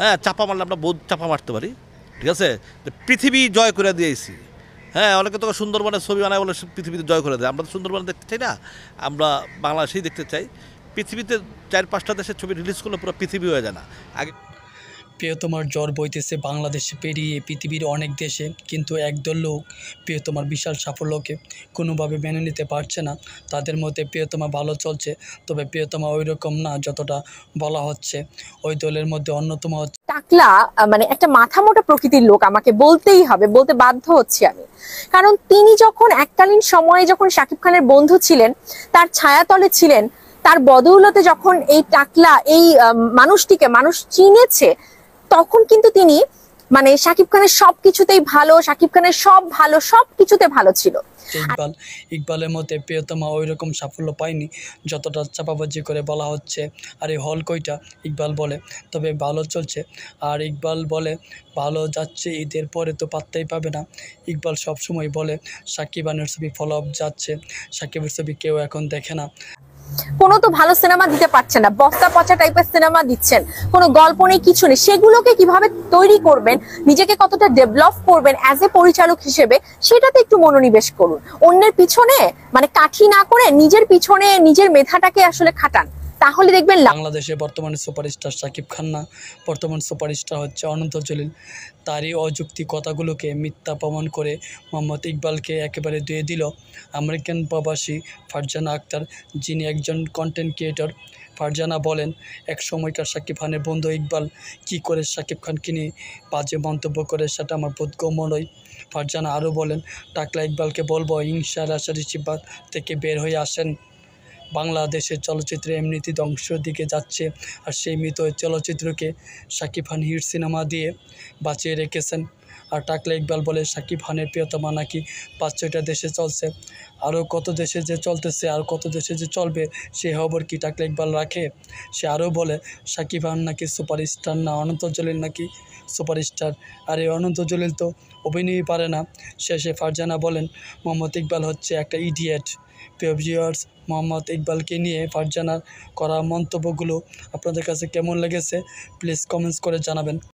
হ্যাঁ চাপা মারলে আমরা বোধ চাপা মারতে পারি ঠিক আছে পৃথিবী জয় করে দিয়েছি হ্যাঁ অনেকে তো সুন্দরবনের ছবি বানায় বলে পৃথিবীতে জয় করে দেয় আমরা তো সুন্দরবন দেখতে চাই না আমরা বাংলাদেশেই দেখতে চাই পৃথিবীতে চার পাঁচটা দেশের ছবি রিলিজ করলে পুরো পৃথিবী হয়ে যায় না আগে প্রিয়তমার জ্বর বইতেছে বাংলাদেশে পেরিয়ে পৃথিবীর অনেক দেশে কিন্তু একদল লোক প্রিয়তমার বিশাল সাফল্যকে কোনোভাবে মেনে নিতে পারছে না তাদের মধ্যে প্রিয়তমা ভালো চলছে তবে প্রিয়তমা ওই রকম না যতটা বলা হচ্ছে ওই দলের মধ্যে অন্যতম হচ্ছে টাকলা মানে একটা মাথা মোটা প্রকৃতির লোক আমাকে বলতেই হবে বলতে বাধ্য হচ্ছি আমি কারণ তিনি যখন এককালীন সময়ে যখন শাকিব খানের বন্ধু ছিলেন তার ছায়াতলে ছিলেন তার বদৌলতে যখন এই টাকলা এই মানুষটিকে মানুষ চিনেছে তখন কিন্তু তিনি মানে সাকিব খানের সবকিছুতেই ভালো সাকিব খানের সব ভালো সব কিছুতে ভালো ছিল ইকবাল ইকবালের মতে প্রিয়তমা ওই রকম সাফল্য পায়নি যতটা চাপাবাজি করে বলা হচ্ছে আর এই হল কইটা ইকবাল বলে তবে ভালো চলছে আর ইকবাল বলে ভালো যাচ্ছে ঈদের পরে তো পাত্তাই পাবে না ইকবাল সবসময় বলে সাকিব আনের ছবি ফলো যাচ্ছে সাকিবের ছবি কেউ এখন দেখে না কোনো তো ভালো সিনেমা দিতে পারছেন না বস্তা পচা টাইপের সিনেমা দিচ্ছেন কোনো গল্প নেই কিছু নেই সেগুলোকে কিভাবে তৈরি করবেন নিজেকে কতটা ডেভেলপ করবেন অ্যাজ এ পরিচালক হিসেবে সেটাতে একটু মনোনিবেশ করুন অন্যের পিছনে মানে কাঠি না করে নিজের পিছনে নিজের মেধাটাকে আসলে খাটান তাহলে দেখবেন বাংলাদেশে বর্তমানে সুপারস্টার সাকিব খান্না বর্তমান সুপারস্টার হচ্ছে অনন্ত জলিল তারই অযুক্তি কথাগুলোকে মিথ্যা প্রমাণ করে মোহাম্মদ ইকবালকে একেবারে দিয়ে দিল আমেরিকান প্রবাসী ফারজানা আক্তার যিনি একজন কন্টেন্ট ক্রিয়েটর ফারজানা বলেন এক সময়কার সাকিব খানের বন্ধু ইকবাল কি করে সাকিব খানকে নিয়ে বাজে মন্তব্য করে সেটা আমার বোধগম্য নয় ফারজানা আরও বলেন টাকলা ইকবালকে বলবো হিংসা রাশারিসিবাদ থেকে বের হয়ে আসেন বাংলাদেশের চলচ্চিত্র এমনিতে ধ্বংসের দিকে যাচ্ছে আর সেই মৃত চলচ্চিত্রকে সাকিব খান হিট সিনেমা দিয়ে বাঁচিয়ে রেখেছেন আর টাকলা ইকবাল বলে সাকিব খানের প্রিয়তমা নাকি পাঁচ ছয়টা দেশে চলছে আরও কত দেশে যে চলতেছে আর কত দেশে যে চলবে সে খবর কি টাকলা ইকবাল রাখে সে আরও বলে সাকিব খান নাকি সুপারস্টার না অনন্ত জলিল নাকি সুপারস্টার আর এই অনন্ত জলিল তো অভিনয় পারে না শেষে ফারজানা বলেন মোহাম্মদ ইকবাল হচ্ছে একটা ইডিয়েট পেভিয়ার্স মোহাম্মদ ইকবালকে নিয়ে ফারজানার করা মন্তব্যগুলো আপনাদের কাছে কেমন লেগেছে প্লিজ কমেন্টস করে জানাবেন